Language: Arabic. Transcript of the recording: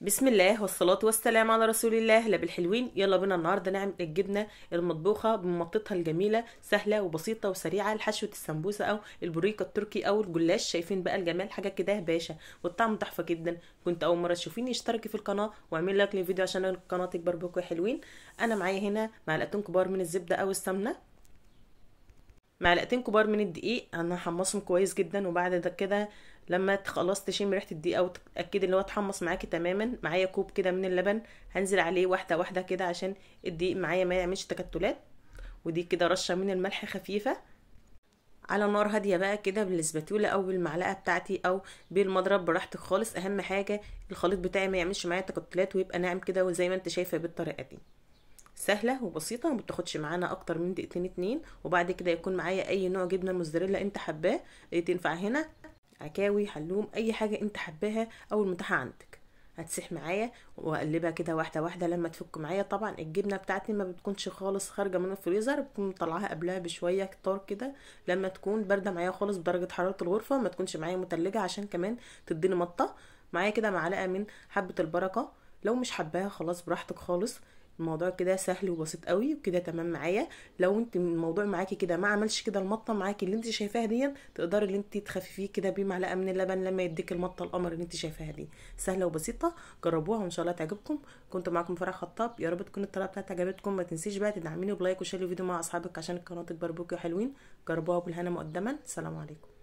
بسم الله والصلاة والسلام على رسول الله لا بالحلوين يلا بينا النهارده نعمل الجبنة المطبوخة بمطتها الجميلة سهلة وبسيطة وسريعة لحشوة السمبوسة أو البوريكا التركي أو الجلاش شايفين بقى الجمال حاجة كده باشا والطعم تحفة جدا كنت أول مرة تشوفيني اشتركي في القناة واعمل لايك للفيديو عشان القناة تكبر بكم يا حلوين أنا معايا هنا معلقتين كبار من الزبدة أو السمنة معلقتين كبار من الدقيق هنحمصهم كويس جدا وبعد ده كده لما خلاص تشم ريحه الدقيق او تتاكد ان هو اتحمص معاكي تماما معايا كوب كده من اللبن هنزل عليه واحده واحده كده عشان الدقيق معايا ما يعملش تكتلات ودي كده رشه من الملح خفيفه على نار هاديه بقى كده بالسباتولا او بالمعلقه بتاعتي او بالمضرب براحتك خالص اهم حاجه الخليط بتاعي ما يعملش معايا تكتلات ويبقى ناعم كده وزي ما انت شايفه بالطريقه دي سهله وبسيطه ما بتاخدش معانا اكتر من دقيقتين اتنين وبعد كده يكون معايا اي نوع جبنه موزاريلا انت حباه تنفع هنا عكاوي حلوم اي حاجه انت حباها او المتاحه عندك هتسيح معايا واقلبها كده واحده واحده لما تفك معايا طبعا الجبنه بتاعتي ما بتكونش خالص خارجه من الفريزر بكون مطلعاها قبلها بشويه كتار كده لما تكون بارده معايا خالص بدرجه حراره الغرفه ما تكونش معايا متلجه عشان كمان تديني مطه معايا كده معلقه من حبه البركه لو مش حباها خلاص براحتك خالص الموضوع كده سهل وبسيط قوي وكده تمام معايا لو انت الموضوع معاكي كده ما عملش كده المطه معاكي اللي انت شايفاها دي تقدري اللي انت تخففيه كده بمعلقه من اللبن لما يديك المطه القمر اللي انت شايفاها دي سهله وبسيطه جربوها وان شاء الله تعجبكم كنت معاكم فرح خطاب يا رب تكون الطريقه بتاعتي عجبتكم ما تنسيش بقى تدعميني بلايك وشير الفيديو مع اصحابك عشان القناه تكبر بوكي حلوين جربوها بالهنا مقدما سلام عليكم